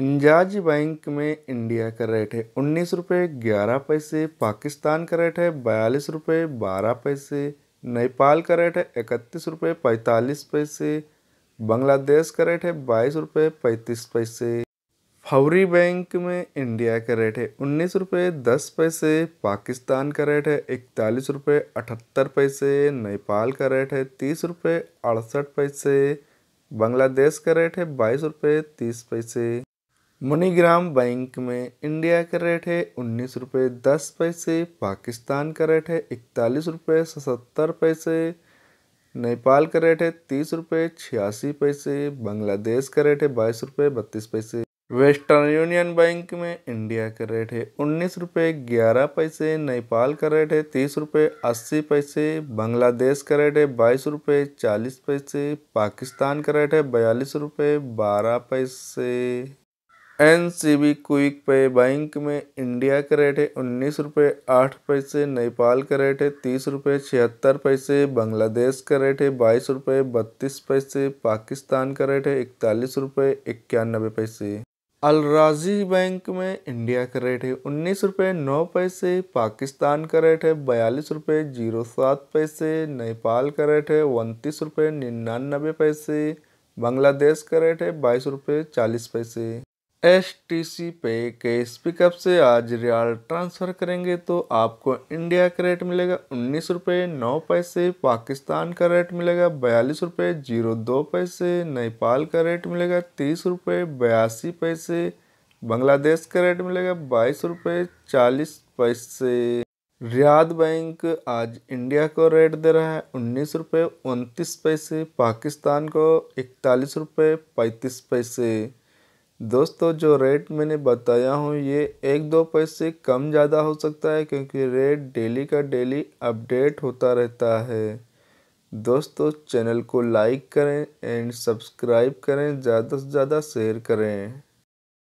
इंजाज bank में India का rate है उन्नीस रुपये ग्यारह पैसे पाकिस्तान का रेट है बयालीस रुपये बारह पैसे नेपाल का रेट है इकतीस रुपये पैंतालीस पैसे बांग्लादेश का रेट है बाईस रुपये पैंतीस पैसे फौरी बैंक में इंडिया का रेट है उन्नीस रुपये दस पैसे पाकिस्तान का रेट है इकतालीस रुपये अठहत्तर पैसे नेपाल का रेट है तीस रुपये अड़सठ पैसे बांग्लादेश का रेट है बाईस रुपये तीस पैसे मनीग्राम बैंक में इंडिया का रेट है उन्नीस रुपये दस पैसे पाकिस्तान का रेट है इकतालीस रुपये सतर पैसे नेपाल का रेट है तीस रुपये छियासी पैसे बांग्लादेश का रेट है बाईस रुपये बत्तीस पैसे वेस्टर्न यूनियन बैंक में इंडिया का रेट है उन्नीस रुपये ग्यारह पैसे नेपाल का रेट है तीस रुपये अस्सी पैसे बांग्लादेश का रेट है बाईस रुपये चालीस पैसे पाकिस्तान का रेट है बयालीस रुपये बारह पैसे N C B quick pay bank में इंडिया का रेट है उन्नीस रुपये आठ पैसे नेपाल का रेट है तीस रुपये छिहत्तर पैसे बांग्लादेश का रेट है बाईस रुपये बत्तीस पैसे पाकिस्तान का रेट है इकतालीस रुपये इक्यानबे पैसे अलराजी बैंक में इंडिया का रेट है उन्नीस रुपये नौ पैसे पाकिस्तान का रेट है बयालीस रुपये जीरो सात पैसे नेपाल का रेट है उनतीस रुपये निन्यानबे पैसे बांग्लादेश का रेट है बाईस रुपये चालीस पैसे एस टी सी पे के स्पिकअप से आज रियाल ट्रांसफ़र करेंगे तो आपको इंडिया का रेट मिलेगा उन्नीस रुपये नौ पैसे पाकिस्तान का रेट मिलेगा बयालीस रुपये जीरो दो पैसे नेपाल का रेट मिलेगा तीस रुपये बयासी पैसे बांग्लादेश का रेट मिलेगा बाईस रुपये चालीस पैसे रियाद बैंक आज इंडिया को रेट दे रहा है उन्नीस रुपये उनतीस पैसे पाकिस्तान को इकतालीस रुपये पैंतीस पैसे दोस्तों जो रेट मैंने बताया हूँ ये एक दो पैसे कम ज़्यादा हो सकता है क्योंकि रेट डेली का डेली अपडेट होता रहता है दोस्तों चैनल को लाइक करें एंड सब्सक्राइब करें ज़्यादा से ज़्यादा शेयर करें